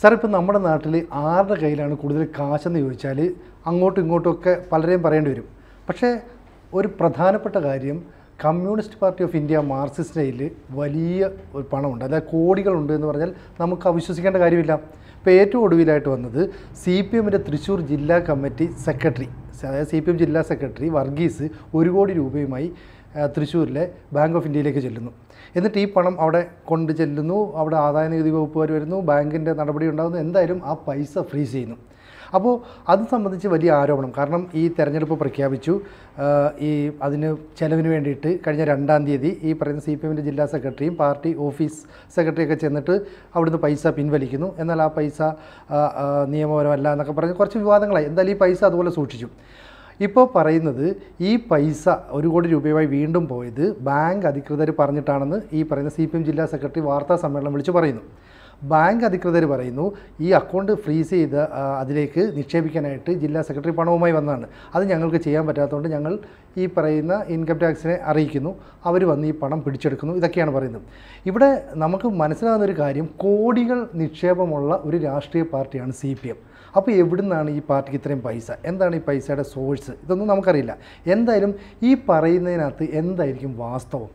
sir ഇപ്പം നമ്മുടെ നാട്ടിൽ ആരുടെ കയ്യിലാണ് കൂടുതൽ കാശെന്ന് ചോദിച്ചാൽ അങ്ങോട്ടും ഇങ്ങോട്ടുമൊക്കെ പലരെയും പറയേണ്ടി വരും പക്ഷേ ഒരു പ്രധാനപ്പെട്ട കാര്യം communist party of India Marxist കയ്യിൽ വലിയ ഒരു പണമുണ്ട് അതായത് കോടികളുണ്ട് എന്ന് പറഞ്ഞാൽ നമുക്ക് അവിശ്വസിക്കേണ്ട കാര്യമില്ല ഇപ്പോൾ ഏറ്റവും ഒടുവിലായിട്ട് വന്നത് സി പി എമ്മിൻ്റെ തൃശ്ശൂർ ജില്ലാ കമ്മിറ്റി സെക്രട്ടറി അതായത് സി പി എം ജില്ലാ സെക്രട്ടറി വർഗീസ് ഒരു കോടി രൂപയുമായി തൃശ്ശൂരിലെ ബാങ്ക് ഓഫ് ഇന്ത്യയിലേക്ക് ചെല്ലുന്നു എന്നിട്ട് ഈ പണം അവിടെ കൊണ്ട് ചെല്ലുന്നു അവിടെ ആദായ നികുതി വകുപ്പുകാർ വരുന്നു ബാങ്കിൻ്റെ നടപടി ഉണ്ടാകുന്നു എന്തായാലും ആ പൈസ ഫ്രീസ് ചെയ്യുന്നു അപ്പോൾ അത് സംബന്ധിച്ച് വലിയ ആരോപണം കാരണം ഈ തെരഞ്ഞെടുപ്പ് പ്രഖ്യാപിച്ചു ഈ അതിന് ചെലവിന് വേണ്ടിയിട്ട് കഴിഞ്ഞ രണ്ടാം തീയതി ഈ പറയുന്ന സി പി എമ്മിൻ്റെ ജില്ലാ സെക്രട്ടറിയും പാർട്ടി ഓഫീസ് സെക്രട്ടറിയൊക്കെ ചെന്നിട്ട് അവിടുന്ന് പൈസ പിൻവലിക്കുന്നു എന്നാൽ ആ പൈസ നിയമപരമല്ല എന്നൊക്കെ പറഞ്ഞ് കുറച്ച് വിവാദങ്ങളായി എന്തായാലും ഈ പൈസ അതുപോലെ സൂക്ഷിച്ചു ഇപ്പോൾ പറയുന്നത് ഈ പൈസ ഒരു കോടി രൂപയുമായി വീണ്ടും പോയത് ബാങ്ക് അധികൃതർ പറഞ്ഞിട്ടാണെന്ന് ഈ പറയുന്ന സി ജില്ലാ സെക്രട്ടറി വാർത്താ സമ്മേളനം വിളിച്ച് പറയുന്നു ബാങ്ക് അധികൃതർ പറയുന്നു ഈ അക്കൗണ്ട് ഫ്രീസ് ചെയ്ത് അതിലേക്ക് നിക്ഷേപിക്കാനായിട്ട് ജില്ലാ സെക്രട്ടറി പണവുമായി വന്നതാണ് അത് ഞങ്ങൾക്ക് ചെയ്യാൻ പറ്റാത്തതുകൊണ്ട് ഞങ്ങൾ ഈ പറയുന്ന ഇൻകം ടാക്സിനെ അറിയിക്കുന്നു അവർ വന്ന് ഈ പണം പിടിച്ചെടുക്കുന്നു ഇതൊക്കെയാണ് പറയുന്നത് ഇവിടെ നമുക്ക് മനസ്സിലാകുന്ന ഒരു കാര്യം കോടികൾ നിക്ഷേപമുള്ള ഒരു രാഷ്ട്രീയ പാർട്ടിയാണ് സി പി എം അപ്പോൾ എവിടുന്നാണ് ഈ പാർട്ടിക്ക് ഇത്രയും പൈസ എന്താണ് ഈ പൈസയുടെ സോഴ്സ് ഇതൊന്നും നമുക്കറിയില്ല എന്തായാലും ഈ പറയുന്നതിനകത്ത് എന്തായിരിക്കും വാസ്തവം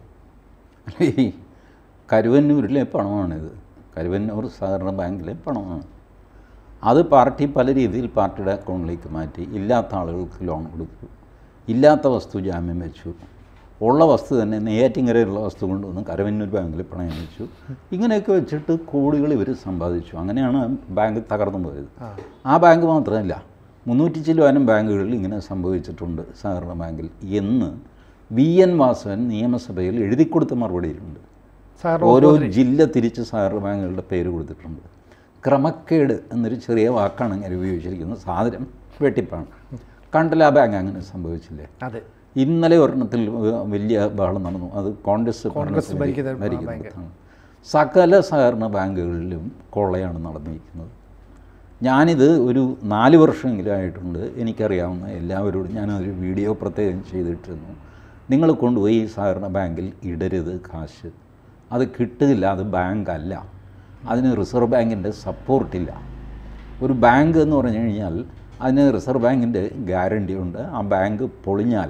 കരുവന്നൂരിലെ പണമാണിത് കരുവന്നൂർ സഹകരണ ബാങ്കിലെ പണമാണ് അത് പാർട്ടി പല രീതിയിൽ പാർട്ടിയുടെ അക്കൗണ്ടിലേക്ക് മാറ്റി ഇല്ലാത്ത ആളുകൾക്ക് ലോൺ കൊടുത്തു ഇല്ലാത്ത വസ്തു ജാമ്യം വെച്ചു ഉള്ള വസ്തു തന്നെ നെയ്യാറ്റിങ്കരയിലുള്ള വസ്തു കൊണ്ടുവന്ന് കരവന്നൂർ ബാങ്കിൽ പണയം വെച്ചു ഇങ്ങനെയൊക്കെ വെച്ചിട്ട് കോടികൾ ഇവർ സമ്പാദിച്ചു അങ്ങനെയാണ് ബാങ്ക് തകർന്നു പോയത് ആ ബാങ്ക് മാത്രമല്ല മുന്നൂറ്റി ചിലവാനും ബാങ്കുകളിൽ ഇങ്ങനെ സംഭവിച്ചിട്ടുണ്ട് സഹകരണ ബാങ്കിൽ എന്ന് വി എൻ വാസവൻ നിയമസഭയിൽ എഴുതി കൊടുത്ത മറുപടിയിലുണ്ട് ഓരോ ജില്ല തിരിച്ച് സഹകരണ ബാങ്കുകളുടെ പേര് കൊടുത്തിട്ടുണ്ട് ക്രമക്കേട് എന്നൊരു ചെറിയ വാക്കാണ് അങ്ങനെ ഉപയോഗിച്ചിരിക്കുന്നത് സാധനം വെട്ടിപ്പാണ് കണ്ടല്ല ബാങ്ക് അങ്ങനെ സംഭവിച്ചില്ലേ അതെ ഇന്നലെ ഒരെണ്ണത്തിൽ വലിയ ബഹളം നടന്നു അത് കോൺഗ്രസ് ഭരിക്കുന്നതാണ് സകല സഹകരണ ബാങ്കുകളിലും കൊള്ളയാണ് നടന്നിരിക്കുന്നത് ഞാനിത് ഒരു നാല് വർഷമെങ്കിലും ആയിട്ടുണ്ട് എനിക്കറിയാവുന്ന എല്ലാവരോടും ഞാനൊരു വീഡിയോ പ്രത്യേകം ചെയ്തിട്ടിരുന്നു നിങ്ങൾ കൊണ്ടുപോയി ഈ സഹകരണ ബാങ്കിൽ ഇടരുത് കാശ് അത് കിട്ടുകയില്ല അത് ബാങ്കല്ല അതിന് റിസർവ് ബാങ്കിൻ്റെ സപ്പോർട്ടില്ല ഒരു ബാങ്ക് എന്ന് പറഞ്ഞു കഴിഞ്ഞാൽ അതിന് റിസർവ് ബാങ്കിൻ്റെ ഗ്യാരണ്ടി ഉണ്ട് ആ ബാങ്ക് പൊളിഞ്ഞാൽ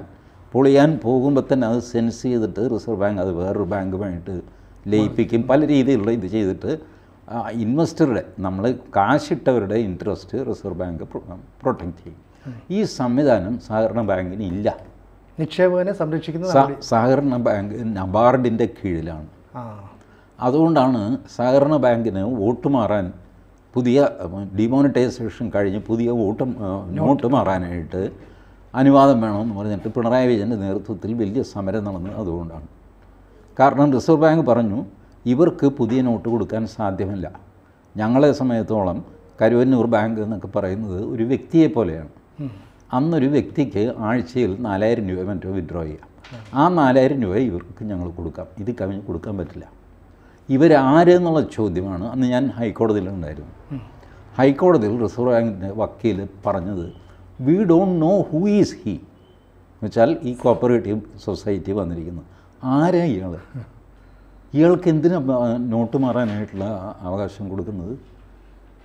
പൊളിയാൻ പോകുമ്പോൾ തന്നെ അത് സെൻസ് ചെയ്തിട്ട് റിസർവ് ബാങ്ക് അത് വേറൊരു ബാങ്കുമായിട്ട് ലയിപ്പിക്കും പല രീതിയിലുള്ള ഇത് ചെയ്തിട്ട് ഇൻവെസ്റ്ററുടെ നമ്മൾ കാശിട്ടവരുടെ ഇൻട്രസ്റ്റ് റിസർവ് ബാങ്ക് പ്രൊട്ടക്റ്റ് ചെയ്യും ഈ സംവിധാനം സഹകരണ ബാങ്കിന് ഇല്ല നിക്ഷേപകനെ സംരക്ഷിക്കുന്ന സഹകരണ ബാങ്ക് നബാർഡിൻ്റെ കീഴിലാണ് അതുകൊണ്ടാണ് സഹകരണ ബാങ്കിന് വോട്ട് മാറാൻ പുതിയ ഡിമോണിറ്റൈസേഷൻ കഴിഞ്ഞ് പുതിയ വോട്ട് നോട്ട് മാറാനായിട്ട് അനുവാദം വേണമെന്ന് പറഞ്ഞിട്ട് പിണറായി വിജയൻ്റെ നേതൃത്വത്തിൽ വലിയ സമരം നടന്നത് അതുകൊണ്ടാണ് കാരണം റിസർവ് ബാങ്ക് പറഞ്ഞു ഇവർക്ക് പുതിയ നോട്ട് കൊടുക്കാൻ സാധ്യമല്ല ഞങ്ങളെ സമയത്തോളം കരുവന്നൂർ ബാങ്ക് എന്നൊക്കെ പറയുന്നത് ഒരു വ്യക്തിയെ പോലെയാണ് അന്നൊരു വ്യക്തിക്ക് ആഴ്ചയിൽ നാലായിരം രൂപ മറ്റോ വിഡ്രോ ചെയ്യാം ആ നാലായിരം രൂപ ഇവർക്ക് ഞങ്ങൾ കൊടുക്കാം ഇത് കവിഞ്ഞ് കൊടുക്കാൻ പറ്റില്ല ഇവരാരെന്നുള്ള ചോദ്യമാണ് അന്ന് ഞാൻ ഹൈക്കോടതിയിലുണ്ടായിരുന്നു ഹൈക്കോടതിയിൽ റിസർവ് ബാങ്കിൻ്റെ വക്കീൽ പറഞ്ഞത് we don't know who is he എന്ന് വെച്ചാൽ ഈ കോപ്പറേറ്റീവ് സൊസൈറ്റി വന്നിരിക്കുന്നു ആരാ ഇയാൾ ഇയാൾക്ക് എന്തിനാ നോട്ട് മാറാനായിട്ടുള്ള അവകാശം കൊടുക്കുന്നത്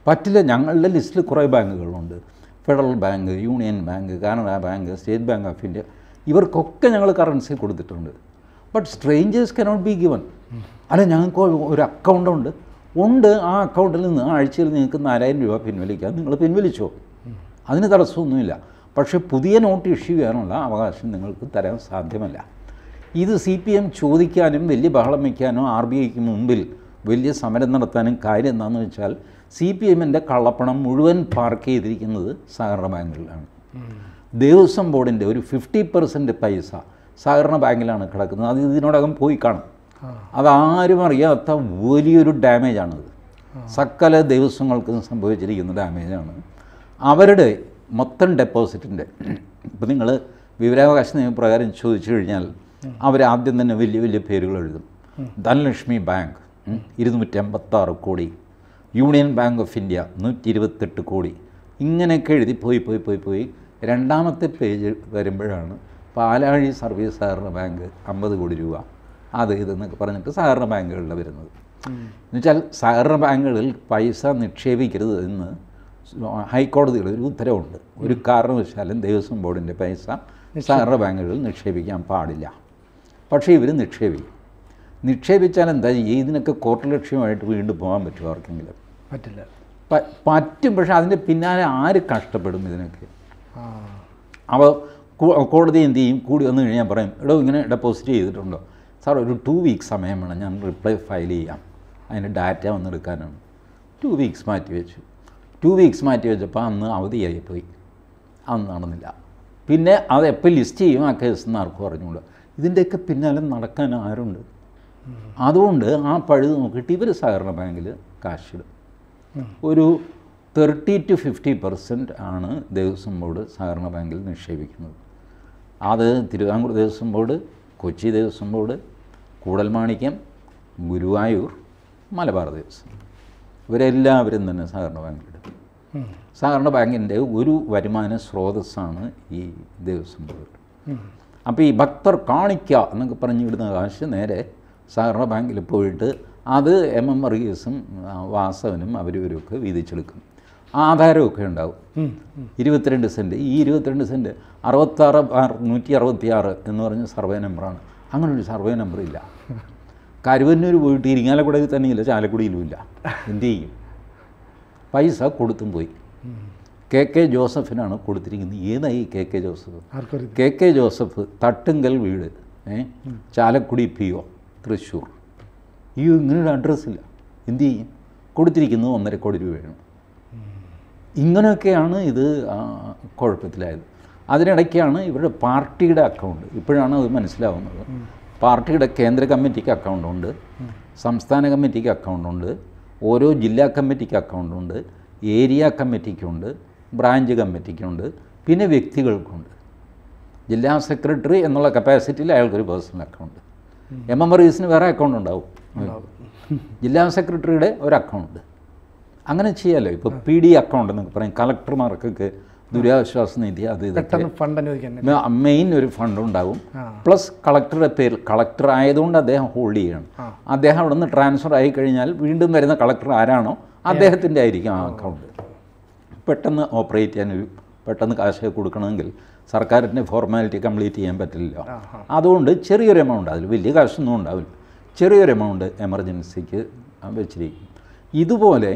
പറ്റില്ല ഞങ്ങളുടെ ലിസ്റ്റിൽ കുറേ ബാങ്കുകളുണ്ട് federal bank union bank Canara bank state bank of India ഇവർക്കൊക്കെ ഞങ്ങൾ കറൻസി കൊടുത്തിട്ടുണ്ട് but strangers cannot be given അല്ല ഞങ്ങൾക്ക് ഒരു അക്കൗണ്ടുണ്ട് ഉണ്ട് ഉണ്ട് ആ അക്കൗണ്ടിൽ നിന്ന് ആഴ്ചയിൽ നിങ്ങൾക്ക് നാലായിരം രൂപ പിൻവലിക്കാം നിങ്ങൾ പിൻവലിച്ചോ അതിന് തടസ്സമൊന്നുമില്ല പക്ഷേ പുതിയ നോട്ട് ഇഷ്യൂ ചെയ്യാനുള്ള അവകാശം നിങ്ങൾക്ക് തരാൻ സാധ്യമല്ല ഇത് സി പി എം ചോദിക്കാനും വലിയ ബഹളം വയ്ക്കാനും ആർ ബി ഐക്ക് മുമ്പിൽ വലിയ സമരം നടത്താനും കാര്യം എന്താണെന്ന് വെച്ചാൽ സി പി എമ്മിൻ്റെ കള്ളപ്പണം മുഴുവൻ പാർക്ക് ചെയ്തിരിക്കുന്നത് സഹകരണ ബാങ്കുകളിലാണ് ദേവസ്വം ബോർഡിൻ്റെ ഒരു ഫിഫ്റ്റി പെർസെൻറ്റ് പൈസ സഹകരണ ബാങ്കിലാണ് കിടക്കുന്നത് അത് ഇതിനോടകം പോയി കാണും അതാരും അറിയാത്ത വലിയൊരു ഡാമേജാണിത് സകല ദേവസ്വങ്ങൾക്കും സംഭവിച്ചിരിക്കുന്ന ഡാമേജാണ് അവരുടെ മൊത്തം ഡെപ്പോസിറ്റിൻ്റെ ഇപ്പം നിങ്ങൾ വിവരാവകാശ നിയമപ്രകാരം ചോദിച്ചു കഴിഞ്ഞാൽ അവർ ആദ്യം തന്നെ വലിയ വലിയ പേരുകൾ എഴുതും ധനലക്ഷ്മി ബാങ്ക് ഇരുന്നൂറ്റി അമ്പത്താറ് കോടി യൂണിയൻ ബാങ്ക് ഓഫ് ഇന്ത്യ നൂറ്റി ഇരുപത്തെട്ട് കോടി ഇങ്ങനെയൊക്കെ എഴുതി പോയി പോയി പോയി പോയി രണ്ടാമത്തെ പേജ് വരുമ്പോഴാണ് പാലാഴി സർവീസ് സഹകരണ ബാങ്ക് അമ്പത് കോടി രൂപ അത് ഇതെന്നൊക്കെ പറഞ്ഞിട്ട് സഹകരണ ബാങ്കുകളിൽ വരുന്നത് എന്നുവെച്ചാൽ സഹകരണ ബാങ്കുകളിൽ പൈസ നിക്ഷേപിക്കരുത് എന്ന് ഹൈക്കോടതികൾ ഒരു ഉത്തരവുണ്ട് ഒരു കാരണവശാലും ദേവസ്വം ബോർഡിൻ്റെ പൈസ സഹകരണ ബാങ്കുകളിൽ നിക്ഷേപിക്കാൻ പാടില്ല പക്ഷേ ഇവർ നിക്ഷേപിക്കും നിക്ഷേപിച്ചാൽ എന്താ ഇതിനൊക്കെ കോർട്ട് ലക്ഷ്യമായിട്ട് വീണ്ടും പോകാൻ പറ്റുമോ ആർക്കെങ്കിലും പറ്റില്ല പറ്റും പക്ഷേ അതിൻ്റെ പിന്നാലെ ആര് കഷ്ടപ്പെടും ഇതിനൊക്കെ അപ്പോൾ കോടതി എന്ത് ചെയ്യും കൂടി വന്നു കഴിഞ്ഞാൽ പറയും എടോ ഇങ്ങനെ ഡെപ്പോസിറ്റ് ചെയ്തിട്ടുണ്ടോ സാർ ഒരു ടു വീക്ക് സമയം വേണം ഞാൻ റിപ്ലൈ ഫയൽ ചെയ്യാം അതിൻ്റെ ഡാറ്റ വന്നെടുക്കാനാണ് ടു വീക്സ് മാറ്റി വെച്ചു ടു വീക്സ് മാറ്റി വെച്ചപ്പോൾ അന്ന് അവധിയായി പോയി അന്ന് നടന്നില്ല പിന്നെ അത് എപ്പോൾ ലിസ്റ്റ് ചെയ്യും ആ കേസ് എന്ന് ആർക്കും അറിഞ്ഞുകൂടുക ഇതിൻ്റെയൊക്കെ പിന്നാലെ നടക്കാൻ ആരുണ്ട് അതുകൊണ്ട് ആ പഴുത് നോക്കിയിട്ട് ഇവർ സഹകരണ ബാങ്കിൽ കാശിടും ഒരു തേർട്ടി ടു ഫിഫ്റ്റി പെർസെൻറ്റ് ആണ് ദേവസ്വം ബോർഡ് സഹകരണ ബാങ്കിൽ നിക്ഷേപിക്കുന്നത് അത് തിരുവിതാംകൂർ ദേവസ്വം ബോർഡ് കൊച്ചി ദേവസ്വം ബോർഡ് കൂടൽമാണിക്യം ഗുരുവായൂർ മലബാർ ദേവസ്വം ഇവരെല്ലാവരും തന്നെ സഹകരണ ബാങ്കിലിടും സഹകരണ ബാങ്കിൻ്റെ ഒരു വരുമാന സ്രോതസ്സാണ് ഈ ദേവസ്വം ബോർഡ് അപ്പോൾ ഈ ഭക്തർ കാണിക്കുക എന്നൊക്കെ പറഞ്ഞു വിടുന്ന കാശ് നേരെ സഹകരണ ബാങ്കിൽ പോയിട്ട് അത് എം എം വർഗീസും വാസവനും അവരിവരുമൊക്കെ വീതിച്ചെടുക്കും ആധാരമൊക്കെ ഉണ്ടാവും ഇരുപത്തിരണ്ട് സെൻറ്റ് ഈ ഇരുപത്തിരണ്ട് സെൻറ്റ് അറുപത്താറ് നൂറ്റി അറുപത്തിയാറ് എന്ന് പറഞ്ഞ സർവേ നമ്പറാണ് അങ്ങനെ ഒരു സർവേ നമ്പർ ഇല്ല കരുവന്നൂർ പോയിട്ട് ഇരിങ്ങാലക്കുടയിൽ തന്നെയില്ല ചാലക്കുടിയിലും ഇല്ല എന്ത് ചെയ്യും പൈസ കൊടുത്തും പോയി കെ കെ ജോസഫിനാണ് കൊടുത്തിരിക്കുന്നത് ഏതായി K K Joseph K K Joseph Thattungal വീട് ചാലക്കുടി പി ഒ തൃശ്ശൂർ ഈ ഇങ്ങനൊരു അഡ്രസ്സില്ല എന്തു ചെയ്യും കൊടുത്തിരിക്കുന്നത് ഒന്നര കോടി രൂപയാണ് ഇങ്ങനെയൊക്കെയാണ് ഇത് കുഴപ്പത്തിലായത് അതിനിടയ്ക്കാണ് ഇവരുടെ പാർട്ടിയുടെ അക്കൗണ്ട് ഇപ്പോഴാണ് അത് മനസ്സിലാവുന്നത് പാർട്ടിയുടെ കേന്ദ്ര കമ്മിറ്റിക്ക് അക്കൗണ്ടുണ്ട് സംസ്ഥാന കമ്മിറ്റിക്ക് അക്കൗണ്ടുണ്ട് ഓരോ ജില്ലാ കമ്മിറ്റിക്ക് അക്കൗണ്ടുണ്ട് ഏരിയ കമ്മിറ്റിക്കുണ്ട് ബ്രാഞ്ച് കമ്മിറ്റിക്കുണ്ട് പിന്നെ വ്യക്തികൾക്കുണ്ട് ജില്ലാ സെക്രട്ടറി എന്നുള്ള കപ്പാസിറ്റിയിൽ അയാൾക്കൊരു പേഴ്സണൽ അക്കൗണ്ട് എം എം റീസിന് വേറെ അക്കൗണ്ട് ഉണ്ടാവും ജില്ലാ സെക്രട്ടറിയുടെ ഒരു അക്കൗണ്ട് അങ്ങനെ ചെയ്യാമല്ലോ ഇപ്പോൾ പി ഡി അക്കൗണ്ട് എന്നൊക്കെ പറയും കളക്ടർമാർക്കൊക്കെ ദുരിതാശ്വാസ നിധി അത് പെട്ടെന്ന് ഫണ്ട് മെയിൻ ഒരു ഫണ്ട് ഉണ്ടാകും പ്ലസ് കളക്ടറുടെ പേരിൽ കളക്ടർ ആയതുകൊണ്ട് അദ്ദേഹം ഹോൾഡ് ചെയ്യണം അദ്ദേഹം അവിടെ നിന്ന് ട്രാൻസ്ഫർ ആയി കഴിഞ്ഞാൽ വീണ്ടും വരുന്ന കളക്ടർ ആരാണോ അദ്ദേഹത്തിൻ്റെ ആയിരിക്കും ആ അക്കൗണ്ട് പെട്ടെന്ന് ഓപ്പറേറ്റ് ചെയ്യാൻ ഒരു പെട്ടെന്ന് കാശ് കൊടുക്കണമെങ്കിൽ സർക്കാരിൻ്റെ ഫോർമാലിറ്റി കംപ്ലീറ്റ് ചെയ്യാൻ പറ്റില്ല അതുകൊണ്ട് ചെറിയൊരു എമൗണ്ട് അതിൽ വലിയ കാശൊന്നും ഉണ്ടാവില്ല ചെറിയൊരു എമൗണ്ട് എമർജൻസിക്ക് വെച്ചിരിക്കും ഇതുപോലെ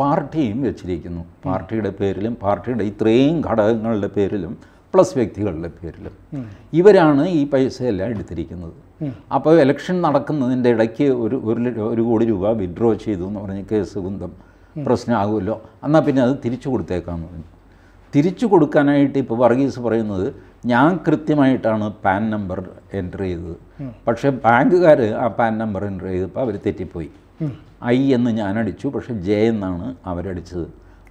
പാർട്ടിയും വെച്ചിരിക്കുന്നു പാർട്ടിയുടെ പേരിലും പാർട്ടിയുടെ ഇത്രയും ഘടകങ്ങളുടെ പേരിലും പ്ലസ് വ്യക്തികളുടെ പേരിലും ഇവരാണ് ഈ പൈസയെല്ലാം എടുത്തിരിക്കുന്നത് അപ്പോൾ ഇലക്ഷൻ നടക്കുന്നതിൻ്റെ ഇടയ്ക്ക് ഒരു ഒരു കോടി രൂപ വിഡ്രോ ചെയ്തു എന്ന് പറഞ്ഞ് കേസ് കുന്തം പ്രശ്നമാകുമല്ലോ എന്നാൽ പിന്നെ അത് തിരിച്ചു കൊടുത്തേക്കാന്ന് പറഞ്ഞു തിരിച്ചു കൊടുക്കാനായിട്ട് ഇപ്പോൾ വർഗീസ് പറയുന്നത് ഞാൻ കൃത്യമായിട്ടാണ് പാൻ നമ്പർ എൻ്റർ ചെയ്തത് പക്ഷേ ബാങ്കുകാർ ആ പാൻ നമ്പർ എൻ്റർ ചെയ്തപ്പോൾ അവർ തെറ്റിപ്പോയി ഐ എന്ന് ഞാൻ അടിച്ചു പക്ഷെ ജെ എന്നാണ് അവരടിച്ചത്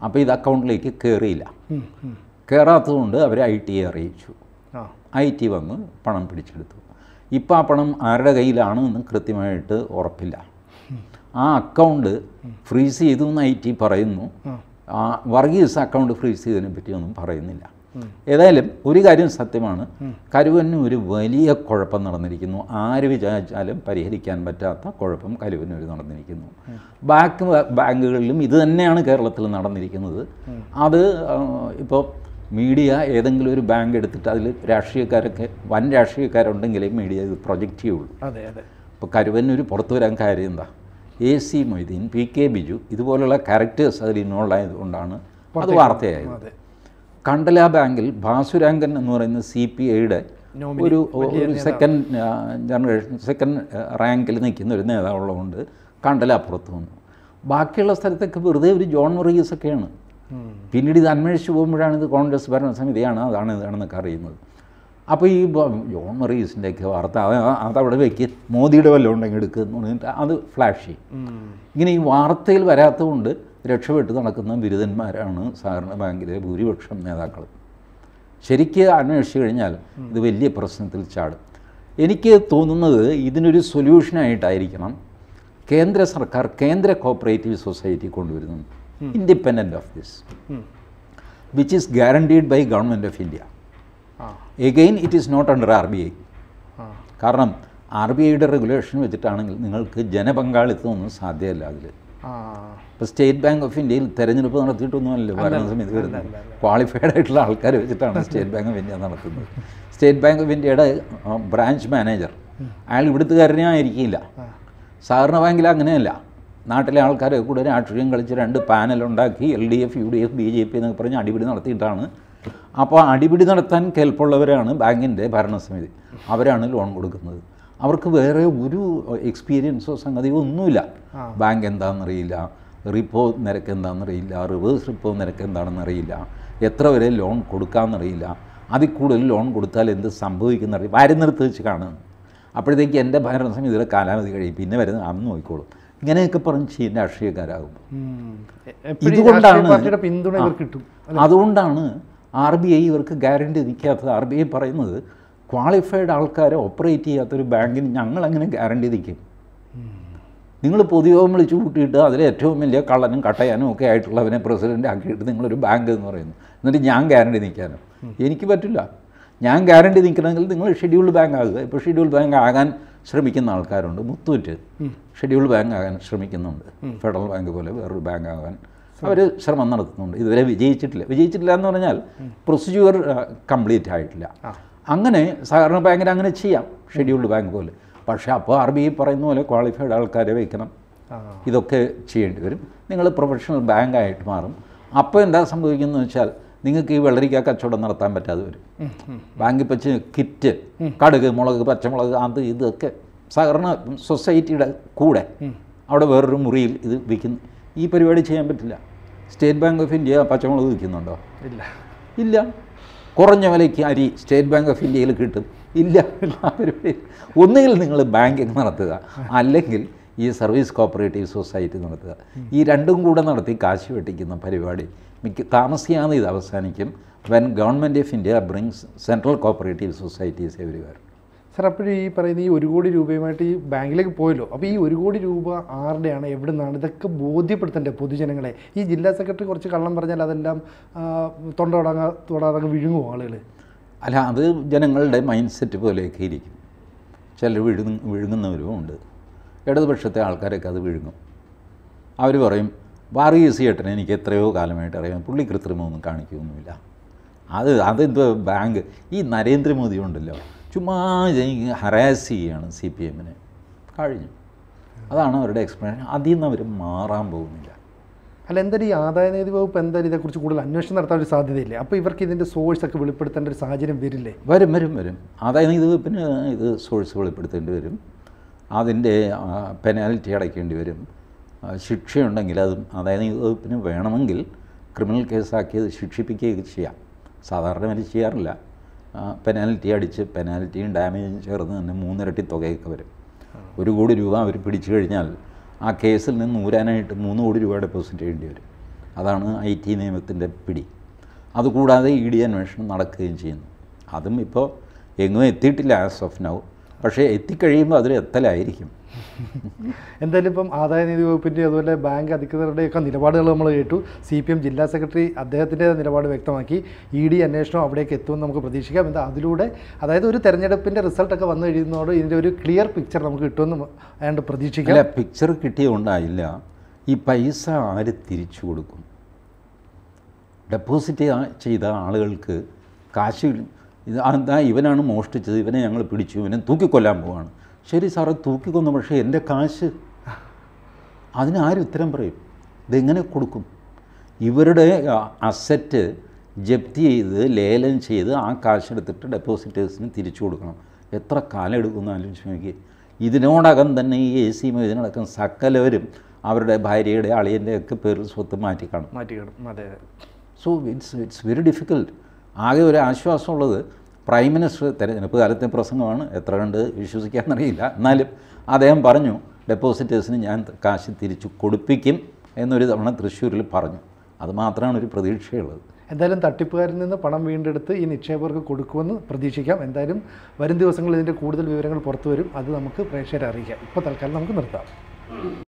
അപ്പോൾ ഇത് അക്കൗണ്ടിലേക്ക് കയറിയില്ല കയറാത്തതുകൊണ്ട് അവർ ഐ ടിയെ അറിയിച്ചു ഐ ടി വന്ന് പണം പിടിച്ചെടുത്തു ഇപ്പോൾ ആ പണം ആരുടെ കയ്യിലാണ് എന്ന് കൃത്യമായിട്ട് ഉറപ്പില്ല ആ അക്കൗണ്ട് ഫ്രീസ് ചെയ്തു എന്ന് ഐ ടി പറയുന്നു വർഗീസ് അക്കൗണ്ട് ഫ്രീസ് ചെയ്തതിനെ പറ്റിയൊന്നും പറയുന്നില്ല ഏതായാലും ഒരു കാര്യം സത്യമാണ് കരുവന് ഒരു വലിയ കുഴപ്പം നടന്നിരിക്കുന്നു ആര് വിചാരിച്ചാലും പരിഹരിക്കാൻ പറ്റാത്ത കുഴപ്പം ഒരു നടന്നിരിക്കുന്നു ബാക്ക് ബാങ്കുകളിലും ഇത് തന്നെയാണ് കേരളത്തിൽ നടന്നിരിക്കുന്നത് അത് ഇപ്പോൾ മീഡിയ ഏതെങ്കിലും ഒരു ബാങ്ക് എടുത്തിട്ട് അതിൽ രാഷ്ട്രീയക്കാരൊക്കെ വൻ രാഷ്ട്രീയക്കാരുണ്ടെങ്കിലേ മീഡിയ ഇത് പ്രൊജക്റ്റ് ചെയ്യുള്ളൂ അതെ അതെ ഇപ്പോൾ കരുവന്നൂർ പുറത്തു വരാൻ കാര്യം എന്താ A C Moideen P K Biju ഇതുപോലുള്ള ക്യാരക്ടേഴ്സ് അതിൽ ഇൻവോൾവ് ആയതുകൊണ്ടാണ് അത് വാർത്തയായത് കണ്ടല ബാങ്കിൽ ഭാസുരാങ്കൻ എന്ന് പറയുന്ന സി പി ഐയുടെ ഒരു ഒരു സെക്കൻഡ് ജനറേഷൻ സെക്കൻഡ് റാങ്കിൽ നിൽക്കുന്ന ഒരു നേതാവുള്ളതുകൊണ്ട് കണ്ടല അപ്പുറത്ത് വന്നു ബാക്കിയുള്ള സ്ഥലത്തൊക്കെ വെറുതെ ഒരു ജോൺ വർഗീസ് ഒക്കെയാണ് പിന്നീട് ഇത് അന്വേഷിച്ച് പോകുമ്പോഴാണ് ഇത് കോൺഗ്രസ് ഭരണസമിതിയാണ് അതാണ് ഇതാണെന്നൊക്കെ അറിയുന്നത് അപ്പോൾ ഈ ജോൺ മറീസിൻ്റെയൊക്കെ വാർത്ത അതവിടെ വെക്ക് മോദിയുടെ വല്ലതും ഉണ്ടെങ്കിൽ എടുക്കുക എന്ന് പറഞ്ഞിട്ട് അത് ഫ്ലാഷ് ചെയ്യും ഇങ്ങനെ ഈ വാർത്തയിൽ വരാത്തതുകൊണ്ട് രക്ഷപ്പെട്ട് നടക്കുന്ന ബിരുദന്മാരാണ് സാധാരണ ബാങ്കിലെ ഭൂരിപക്ഷം നേതാക്കൾ ശരിക്ക് അന്വേഷിച്ചു കഴിഞ്ഞാൽ ഇത് വലിയ പ്രശ്നത്തിൽ ചാടും എനിക്ക് തോന്നുന്നത് ഇതിനൊരു സൊല്യൂഷനായിട്ടായിരിക്കണം കേന്ദ്ര സർക്കാർ കേന്ദ്ര കോപ്പറേറ്റീവ് സൊസൈറ്റി കൊണ്ടുവരുന്നത് independent of this which is guaranteed by government of India again it is not under R B I കാരണം ആർ ബി ഐയുടെ റെഗുലേഷൻ വെച്ചിട്ടാണെങ്കിൽ നിങ്ങൾക്ക് ഒന്നും സാധ്യമല്ല അതിൽ ഇപ്പോൾ സ്റ്റേറ്റ് ബാങ്ക് ഓഫ് ഇന്ത്യയിൽ തെരഞ്ഞെടുപ്പ് നടത്തിയിട്ടൊന്നുമല്ലോ ഭരണ സമിതി വരുന്നത് ക്വാളിഫൈഡ് ആയിട്ടുള്ള ആൾക്കാർ വെച്ചിട്ടാണ് സ്റ്റേറ്റ് ബാങ്ക് ഓഫ് ഇന്ത്യ നടത്തുന്നത് സ്റ്റേറ്റ് ബാങ്ക് ഓഫ് ഇന്ത്യയുടെ ബ്രാഞ്ച് മാനേജർ അയാൾ ഇവിടുത്തെ ആയിരിക്കില്ല സഹകരണ ബാങ്കിൽ അങ്ങനെയല്ല നാട്ടിലെ ആൾക്കാരെ കൂടെ രാഷ്ട്രീയം കളിച്ച് രണ്ട് പാനലുണ്ടാക്കി L D F U D F B J P എന്നൊക്കെ പറഞ്ഞ് അടിപിടി നടത്തിയിട്ടാണ് അപ്പോൾ അടിപിടി നടത്താൻ കെൽപ്പുള്ളവരാണ് ബാങ്കിൻ്റെ ഭരണസമിതി അവരാണ് ലോൺ കൊടുക്കുന്നത് അവർക്ക് വേറെ ഒരു എക്സ്പീരിയൻസോ സംഗതിയോ ഒന്നുമില്ല ബാങ്ക് എന്താണെന്നറിയില്ല റിപ്പോ നിരക്ക് എന്താണെന്നറിയില്ല റിവേഴ്സ് റിപ്പോ നിരക്ക് എന്താണെന്നറിയില്ല എത്ര വരെ ലോൺ കൊടുക്കാമെന്നറിയില്ല അതിൽ കൂടുതൽ ലോൺ കൊടുത്താൽ എന്ത് സംഭവിക്കുന്നറിയില്ല ഭാര്യ നിർത്തി വെച്ച് കാണും അപ്പോഴത്തേക്ക് എൻ്റെ ഭരണ ഇതിലെ കാലാവധി കഴിയും പിന്നെ വരുന്നത് അന്ന് നോക്കിക്കോളും ഇങ്ങനെയൊക്കെ പറഞ്ഞ് ചെയ്യുന്ന രാഷ്ട്രീയക്കാരാകുമ്പോൾ ഇതുകൊണ്ടാണ് പിന്തുണ കിട്ടും അതുകൊണ്ടാണ് ആർ ബി ഐ ഇവർക്ക് ഗ്യാരണ്ടി നിൽക്കാത്തത് ആർ ബി ഐ പറയുന്നത് ക്വാളിഫൈഡ് ആൾക്കാരെ ഓപ്പറേറ്റ് ചെയ്യാത്തൊരു ബാങ്കിന് ഞങ്ങളങ്ങനെ ഗ്യാരണ്ടി നിൽക്കും നിങ്ങൾ പൊതുയോഗം വിളിച്ചു കൂട്ടിയിട്ട് അതിൽ ഏറ്റവും വലിയ കള്ളനും കട്ടയാനും ഒക്കെ ആയിട്ടുള്ളവനെ പ്രസിഡൻ്റ് ആക്കിയിട്ട് നിങ്ങളൊരു ബാങ്ക് എന്ന് പറയുന്നു എന്നിട്ട് ഞാൻ ഗ്യാരണ്ടി നിൽക്കാനോ എനിക്ക് പറ്റില്ല ഞാൻ ഗ്യാരണ്ടി നിൽക്കണമെങ്കിൽ നിങ്ങൾ ഷെഡ്യൂൾഡ് ബാങ്ക് ആകുക ഇപ്പോൾ ഷെഡ്യൂൾഡ് ബാങ്ക് ആകാൻ ശ്രമിക്കുന്ന ആൾക്കാരുണ്ട് മുത്തൂറ്റ് ഷെഡ്യൂൾഡ് ബാങ്ക് ആകാൻ ശ്രമിക്കുന്നുണ്ട് ഫെഡറൽ ബാങ്ക് പോലെ വേറൊരു ബാങ്ക് ആകാൻ അവർ ശ്രമം നടത്തുന്നുണ്ട് ഇതുവരെ വിജയിച്ചിട്ടില്ല വിജയിച്ചിട്ടില്ല എന്ന് പറഞ്ഞാൽ പ്രൊസീജിയർ കംപ്ലീറ്റ് ആയിട്ടില്ല അങ്ങനെ സഹകരണ ബാങ്കിന് അങ്ങനെ ചെയ്യാം ഷെഡ്യൂൾഡ് ബാങ്ക് പോലെ പക്ഷേ അപ്പോൾ ആർ ബി ഐ പറയുന്ന പോലെ ക്വാളിഫൈഡ് ആൾക്കാരെ വയ്ക്കണം ഇതൊക്കെ ചെയ്യേണ്ടി വരും നിങ്ങൾ പ്രൊഫഷണൽ ബാങ്കായിട്ട് മാറും അപ്പോൾ എന്താ സംഭവിക്കുന്നത് വെച്ചാൽ നിങ്ങൾക്ക് ഈ വെള്ളരിക്ക കച്ചവടം നടത്താൻ പറ്റാതെ വരും ബാങ്കിൽ വെച്ച് കിറ്റ് കടുക് മുളക് പച്ചമുളക് അത് ഇതൊക്കെ സഹകരണ സൊസൈറ്റിയുടെ കൂടെ അവിടെ വേറൊരു മുറിയിൽ ഇത് വിൽക്കുന്നു ഈ പരിപാടി ചെയ്യാൻ പറ്റില്ല സ്റ്റേറ്റ് ബാങ്ക് ഓഫ് ഇന്ത്യ പച്ചമുളക് വിൽക്കുന്നുണ്ടോ ഇല്ല ഇല്ല കുറഞ്ഞ വിലയ്ക്ക് അരി സ്റ്റേറ്റ് ബാങ്ക് ഓഫ് ഇന്ത്യയിൽ കിട്ടും ഇല്ല എല്ലാവരും ഒന്നുകിൽ നിങ്ങൾ ബാങ്കിങ് നടത്തുക അല്ലെങ്കിൽ ഈ സർവീസ് കോപ്പറേറ്റീവ് സൊസൈറ്റി നടത്തുക ഈ രണ്ടും കൂടെ നടത്തി കാശ് വെട്ടിക്കുന്ന പരിപാടി മിക്ക താമസിയാതെ ഇത് അവസാനിക്കും when government of India brings central cooperative societies everywhere sir അപ്പോഴും ഈ പറയുന്ന ഈ ഒരു കോടി രൂപയുമായിട്ട് ഈ ബാങ്കിലേക്ക് പോയല്ലോ അപ്പോൾ ഈ ഒരു കോടി രൂപ ആരുടെയാണ് എവിടെ നിന്നാണ് ഇതൊക്കെ ബോധ്യപ്പെടുത്തേണ്ടത് പൊതുജനങ്ങളെ ഈ ജില്ലാ സെക്രട്ടറി കുറച്ച് കള്ളം പറഞ്ഞാൽ അതെല്ലാം തൊണ്ട തൊടാങ്ങ തൊടാതെ വിഴുങ്ങും ആളുകൾ അല്ല അത് ജനങ്ങളുടെ മൈൻഡ് സെറ്റ് പോലെയൊക്കെ ഇരിക്കും ചിലർ വിഴുങ്ങ വിഴുങ്ങുന്നവരും ഉണ്ട് ഇടതുപക്ഷത്തെ ആൾക്കാരൊക്കെ അത് വിഴുങ്ങും അവർ പറയും ഈസി ചേട്ടനെ എനിക്ക് എത്രയോ കാലമായിട്ട് അറിയാം പുള്ളി കൃത്രിമമൊന്നും കാണിക്കുകയൊന്നുമില്ല അത് അതെന്തോ ബാങ്ക് ഈ നരേന്ദ്രമോദി ഉണ്ടല്ലോ ചുമ്മാ ഹറാസ് ചെയ്യുകയാണ് സി പി എമ്മിനെ കഴിഞ്ഞു അതാണ് അവരുടെ എക്സ്പ്ലനേഷൻ അതിൽ നിന്ന് അവർ മാറാൻ പോകുന്നില്ല അല്ല എന്തായാലും ഈ ആദായ നികുതി വകുപ്പ് എന്തായാലും ഇതേക്കുറിച്ച് കൂടുതൽ അന്വേഷണം നടത്താൻ ഒരു സാധ്യതയില്ല അപ്പോൾ ഇവർക്ക് ഇതിൻ്റെ സോഴ്സ് ഒക്കെ വെളിപ്പെടുത്തേണ്ട ഒരു സാഹചര്യം വരില്ലേ വരും വരും വരും ആദായ നികുതി വകുപ്പിന് ഇത് സോഴ്സ് വെളിപ്പെടുത്തേണ്ടി വരും അതിൻ്റെ പെനാൽറ്റി അടയ്ക്കേണ്ടി വരും ശിക്ഷയുണ്ടെങ്കിൽ അതും ആദായ നികുതി വകുപ്പിന് വേണമെങ്കിൽ ക്രിമിനൽ കേസാക്കിയത് ശിക്ഷിപ്പിക്കുകയൊക്കെ ചെയ്യാം സാധാരണ മനുഷ്യ ചെയ്യാറില്ല പെനാൽറ്റി അടിച്ച് പെനാൽറ്റിയും ഡാമേജും ചേർന്ന് തന്നെ മൂന്നിരട്ടി തുകയൊക്കെ വരും ഒരു കോടി രൂപ അവർ പിടിച്ചു കഴിഞ്ഞാൽ ആ കേസിൽ നിന്ന് ഊരാനായിട്ട് മൂന്ന് കോടി രൂപ ഡെപ്പോസിറ്റ് ചെയ്യേണ്ടി വരും അതാണ് ഐ ടി നിയമത്തിൻ്റെ പിടി അതുകൂടാതെ ഇ e ഡി അന്വേഷണം നടക്കുകയും ചെയ്യുന്നു അതും ഇപ്പോൾ എങ്ങും എത്തിയിട്ടില്ല ആസ് ഓഫ് നൗ പക്ഷേ എത്തിക്കഴിയുമ്പോൾ അതിൽ എത്തലായിരിക്കും എന്തായാലും ഇപ്പം ആദായ നികുതി വകുപ്പിൻ്റെ അതുപോലെ ബാങ്ക് അധികൃതരുടെയൊക്കെ നിലപാടുകൾ നമ്മൾ കേട്ടു സി പി എം ജില്ലാ സെക്രട്ടറി അദ്ദേഹത്തിൻ്റെ നിലപാട് വ്യക്തമാക്കി ഇ ഡി അന്വേഷണം അവിടേക്ക് എത്തുമെന്ന് നമുക്ക് പ്രതീക്ഷിക്കാം എന്താ അതിലൂടെ അതായത് ഒരു തെരഞ്ഞെടുപ്പിൻ്റെ റിസൾട്ടൊക്കെ വന്നു കഴിയുന്നതോടെ ഇതിൻ്റെ ഒരു ക്ലിയർ പിക്ചർ നമുക്ക് കിട്ടുമെന്ന് അയാണ്ട് പ്രതീക്ഷിക്കാം അല്ല പിക്ചർ കിട്ടിയുണ്ടായില്ല ഈ പൈസ ആര് തിരിച്ചു കൊടുക്കും ഡെപ്പോസിറ്റ് ചെയ്ത ആളുകൾക്ക് കാശ് ഇത് അതാ ഇവനാണ് മോഷ്ടിച്ചത് ഇവനെ ഞങ്ങൾ പിടിച്ചു ഇവനെ തൂക്കിക്കൊല്ലാൻ പോവാണ് ശരി സാറ് തൂക്കിക്കൊന്നു പക്ഷേ എൻ്റെ കാശ് അതിനാരും ഉത്തരം പറയും ഇതെങ്ങനെ കൊടുക്കും ഇവരുടെ അസറ്റ് ജപ്തി ചെയ്ത് ലേലം ചെയ്ത് ആ കാശെടുത്തിട്ട് ഡെപ്പോസിറ്റേഴ്സിന് തിരിച്ചു കൊടുക്കണം എത്ര കാലം എടുക്കുമെന്ന് ആലോചിച്ച് നോക്കി ഇതിനോടകം തന്നെ ഈ എ സി ഇതിനടക്കം സകലവരും അവരുടെ ഭാര്യയുടെ അളിയൻ്റെയൊക്കെ പേരിൽ സ്വത്ത് മാറ്റിക്കാണും മാറ്റിക്കാണും അതെ so it's it's very difficult ആകെ ഒരു ആശ്വാസമുള്ളത് പ്രൈം മിനിസ്റ്റർ തെരഞ്ഞെടുപ്പ് കാലത്തെ പ്രസംഗമാണ് എത്ര കണ്ട് വിശ്വസിക്കാമെന്നറിയില്ല എന്നാലും അദ്ദേഹം പറഞ്ഞു ഡെപ്പോസിറ്റേഴ്സിന് ഞാൻ കാശ് തിരിച്ചു കൊടുപ്പിക്കും എന്നൊരു തവണ തൃശ്ശൂരിൽ പറഞ്ഞു അതുമാത്രമാണ് ഒരു പ്രതീക്ഷയുള്ളത് എന്തായാലും തട്ടിപ്പുകാരിൽ നിന്ന് പണം വീണ്ടെടുത്ത് ഈ നിക്ഷേപകർക്ക് കൊടുക്കുമെന്ന് പ്രതീക്ഷിക്കാം എന്തായാലും വരും ദിവസങ്ങളിൽ ഇതിൻ്റെ കൂടുതൽ വിവരങ്ങൾ പുറത്തു വരും അത് നമുക്ക് പ്രേക്ഷകരെ അറിയിക്കാം ഇപ്പോൾ തൽക്കാലം നമുക്ക് നിർത്താം